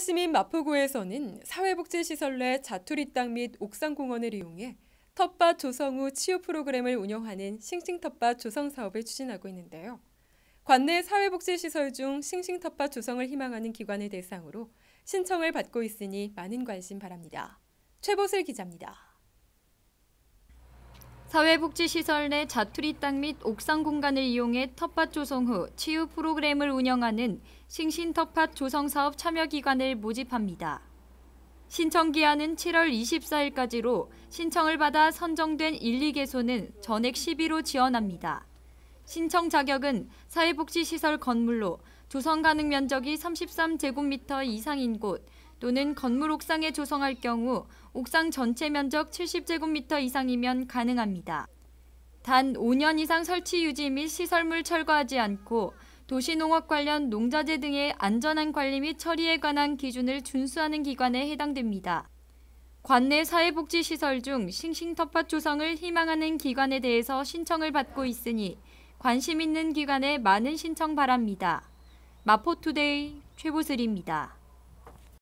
서울시민 마포구에서는 사회복지시설 내 자투리 땅 및 옥상공원을 이용해 텃밭 조성 후 치유 프로그램을 운영하는 싱싱텃밭 조성 사업을 추진하고 있는데요. 관내 사회복지시설 중 싱싱텃밭 조성을 희망하는 기관을 대상으로 신청을 받고 있으니 많은 관심 바랍니다. 최보슬 기자입니다. 사회복지시설 내 자투리 땅 및 옥상 공간을 이용해 텃밭 조성 후 치유 프로그램을 운영하는 싱신 텃밭 조성 사업 참여 기관을 모집합니다. 신청 기한은 7월 24일까지로 신청을 받아 선정된 1, 2개소는 전액 시비로 지원합니다. 신청 자격은 사회복지시설 건물로 조성 가능 면적이 33제곱미터 이상인 곳, 또는 건물 옥상에 조성할 경우 옥상 전체 면적 70제곱미터 이상이면 가능합니다. 단 5년 이상 설치 유지 및 시설물 철거하지 않고 도시농업 관련 농자재 등의 안전한 관리 및 처리에 관한 기준을 준수하는 기관에 해당됩니다. 관내 사회복지시설 중 싱싱텃밭 조성을 희망하는 기관에 대해서 신청을 받고 있으니 관심 있는 기관에 많은 신청 바랍니다. 마포투데이 최보슬입니다.